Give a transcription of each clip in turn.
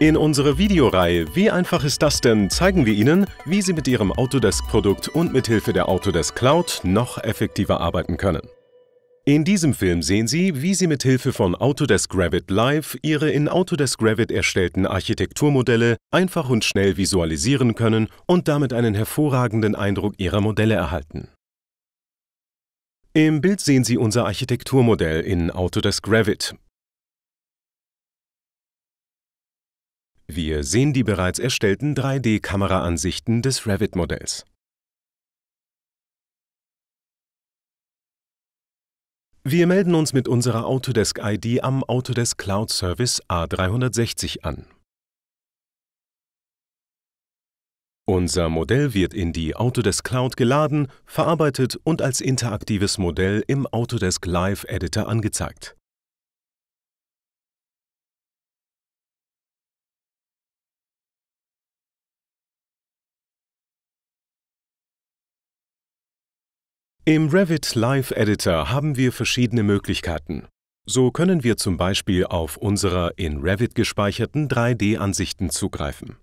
In unserer Videoreihe Wie einfach ist das denn? zeigen wir Ihnen, wie Sie mit Ihrem Autodesk-Produkt und mithilfe der Autodesk Cloud noch effektiver arbeiten können. In diesem Film sehen Sie, wie Sie mithilfe von Autodesk Revit Live Ihre in Autodesk Revit erstellten Architekturmodelle einfach und schnell visualisieren können und damit einen hervorragenden Eindruck Ihrer Modelle erhalten. Im Bild sehen Sie unser Architekturmodell in Autodesk Revit. Wir sehen die bereits erstellten 3D-Kameraansichten des Revit-Modells. Wir melden uns mit unserer Autodesk ID am Autodesk Cloud Service A360 an. Unser Modell wird in die Autodesk Cloud geladen, verarbeitet und als interaktives Modell im Autodesk Live Editor angezeigt. Im Revit Live Editor haben wir verschiedene Möglichkeiten. So können wir zum Beispiel auf unserer in Revit gespeicherten 3D-Ansichten zugreifen.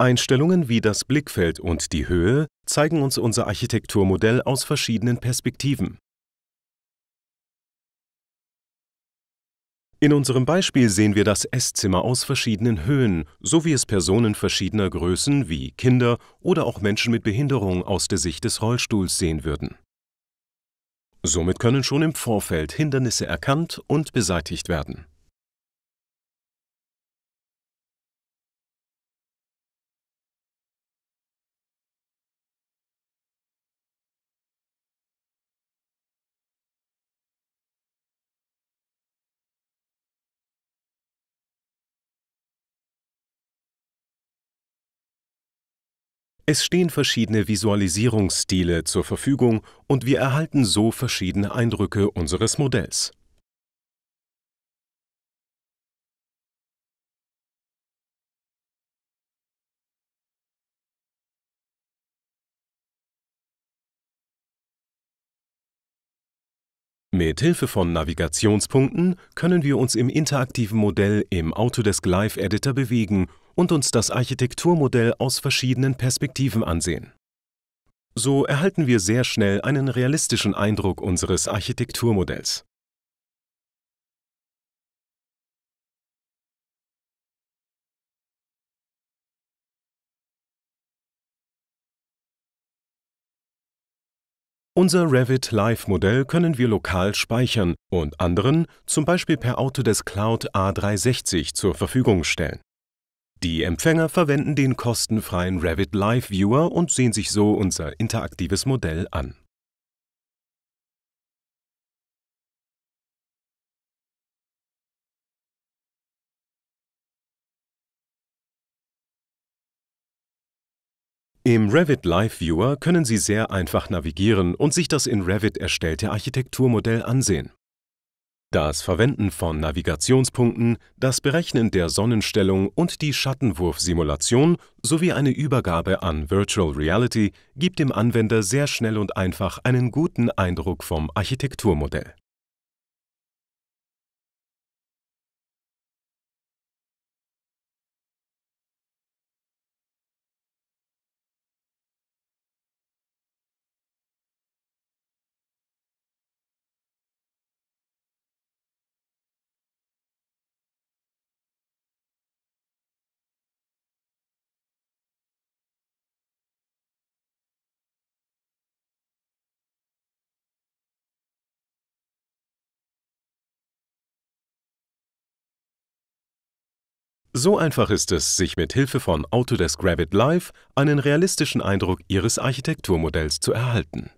Einstellungen wie das Blickfeld und die Höhe zeigen uns unser Architekturmodell aus verschiedenen Perspektiven. In unserem Beispiel sehen wir das Esszimmer aus verschiedenen Höhen, so wie es Personen verschiedener Größen wie Kinder oder auch Menschen mit Behinderung aus der Sicht des Rollstuhls sehen würden. Somit können schon im Vorfeld Hindernisse erkannt und beseitigt werden. Es stehen verschiedene Visualisierungsstile zur Verfügung und wir erhalten so verschiedene Eindrücke unseres Modells. Mit Hilfe von Navigationspunkten können wir uns im interaktiven Modell im Autodesk Live Editor bewegen und uns das Architekturmodell aus verschiedenen Perspektiven ansehen. So erhalten wir sehr schnell einen realistischen Eindruck unseres Architekturmodells. Unser Revit Live-Modell können wir lokal speichern und anderen, zum Beispiel per Autodesk Cloud A360, zur Verfügung stellen. Die Empfänger verwenden den kostenfreien Revit Live Viewer und sehen sich so unser interaktives Modell an. Im Revit Live Viewer können Sie sehr einfach navigieren und sich das in Revit erstellte Architekturmodell ansehen. Das Verwenden von Navigationspunkten, das Berechnen der Sonnenstellung und die Schattenwurfsimulation sowie eine Übergabe an Virtual Reality gibt dem Anwender sehr schnell und einfach einen guten Eindruck vom Architekturmodell So einfach ist es, sich mit Hilfe von Autodesk Revit Live einen realistischen Eindruck Ihres Architekturmodells zu erhalten.